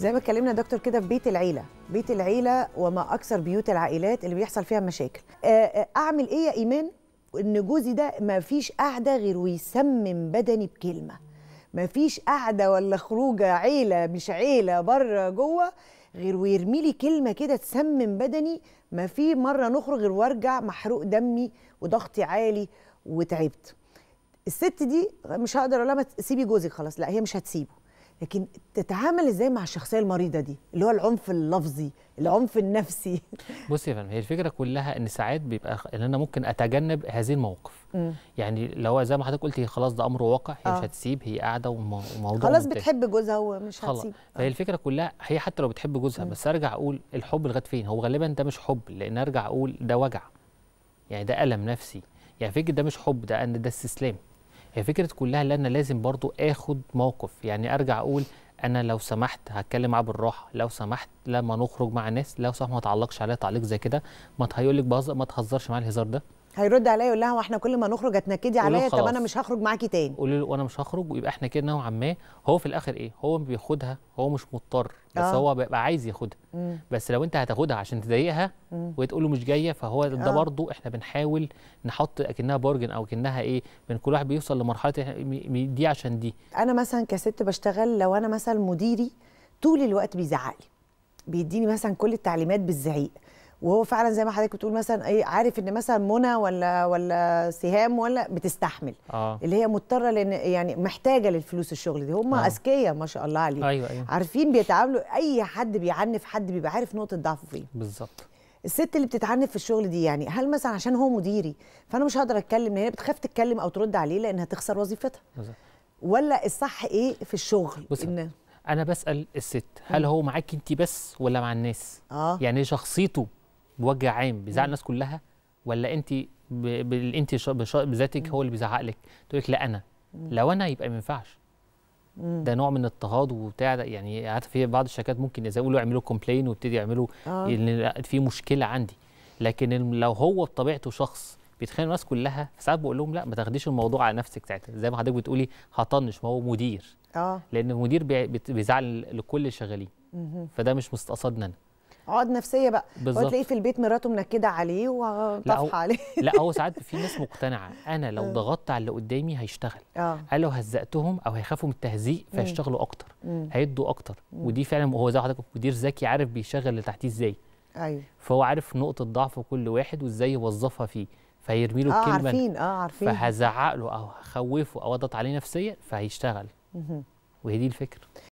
زي ما اتكلمنا دكتور كده في بيت العيله بيت العيله وما اكثر بيوت العائلات اللي بيحصل فيها مشاكل آه، آه، اعمل ايه يا ايمان ان جوزي ده ما فيش قاعده غير ويسمم بدني بكلمه ما فيش قاعده ولا خروجه عيله مش عيله بره جوه غير ويرمي لي كلمه كده تسمم بدني ما في مره نخرج غير وارجع محروق دمي وضغطي عالي وتعبت الست دي مش هقدر اقول لها سيبي جوزك خلاص لا هي مش هتسيبه لكن تتعامل ازاي مع الشخصيه المريضه دي اللي هو العنف اللفظي العنف النفسي بصي يا فندم هي الفكره كلها ان ساعات بيبقى ان انا ممكن اتجنب هذه المواقف يعني لو زي ما حضرتك قلتي خلاص ده امر واقع هي آه. مش هتسيب هي قاعده وموضوع خلاص بتحب جوزها ومش هتسيب خلاص. فهي آه. الفكره كلها هي حتى لو بتحب جوزها بس ارجع اقول الحب لغايه فين هو غالبا ده مش حب لان ارجع اقول ده وجع يعني ده الم نفسي يعني فكره ده مش حب ده ان ده استسلام هي فكره كلها ان انا لازم برضو اخد موقف يعني ارجع اقول انا لو سمحت هتكلم معاه بالراحه لو سمحت لما نخرج مع الناس لو سمحت ما تعلقش عليا تعليق زي كده ما هيقول لك ما تهزرش معايا الهزار ده هيرد عليا يقول لها واحنا كل ما نخرج هتنكدي عليا طب انا مش هخرج معاكي تاني قولي له وانا مش هخرج ويبقى احنا كده نوعا ما هو في الاخر ايه هو بياخدها هو مش مضطر بس آه. هو بيبقى عايز ياخدها بس لو انت هتاخدها عشان تضايقها وتقول له مش جايه فهو ده آه. برضه احنا بنحاول نحط اكنها بارجن او اكنها ايه من كل واحد بيوصل لمرحله دي عشان دي انا مثلا كست بشتغل لو انا مثلا مديري طول الوقت بيزعق لي بيديني مثلا كل التعليمات بالزعيق وهو فعلا زي ما حضرتك بتقول مثلا ايه عارف ان مثلا منى ولا ولا سهام ولا بتستحمل آه. اللي هي مضطره لان يعني محتاجه للفلوس الشغل دي هم آه. اذكياء ما شاء الله عليهم أيوة أيوة. عارفين بيتعاملوا اي حد بيعنف حد بيبقى عارف نقطه ضعفه فين بالظبط الست اللي بتتعنف في الشغل دي يعني هل مثلا عشان هو مديري فانا مش هقدر اتكلم هي بتخاف تتكلم او ترد عليه لانها تخسر وظيفتها بالظبط ولا الصح ايه في الشغل بص إن... انا بسال الست هل هو معاك انت بس ولا مع الناس اه يعني شخصيته بوجه عام بيزعل الناس كلها ولا انت انت بذاتك هو اللي بيزعق لك تقول لك لا انا لو انا يبقى ما ينفعش ده نوع من اضطهاد وبتاع يعني عارف في بعض الشركات ممكن يقولوا اعملوا كومبلين ويبتدي يعملوا آه. في مشكله عندي لكن لو هو بطبيعته شخص بيتخانق الناس كلها ساعات بقول لهم لا ما تاخديش الموضوع على نفسك ساعتها زي ما حضرتك بتقولي هطنش ما هو مدير اه لان المدير بيزعل لكل الشغالين فده مش مستقصدنا انا عقد نفسيه بقى بالظبط تلاقيه في البيت مراته منكده عليه وطافحه عليه لا هو ساعات في ناس مقتنعه انا لو آه. ضغطت على اللي قدامي هيشتغل اه لو هزقتهم او هيخافوا من التهزيق فيشتغلوا اكتر هيدوا اكتر ودي فعلا هو زي حضرتك مدير ذكي عارف بيشغل اللي تحتيه ازاي ايوه فهو عارف نقطه ضعف كل واحد وازاي يوظفها فيه فيرمي له آه الكلمه عارفين اه عارفين فهزعق له او هخوفه او اضغط عليه نفسيا فهيشتغل وهي دي الفكره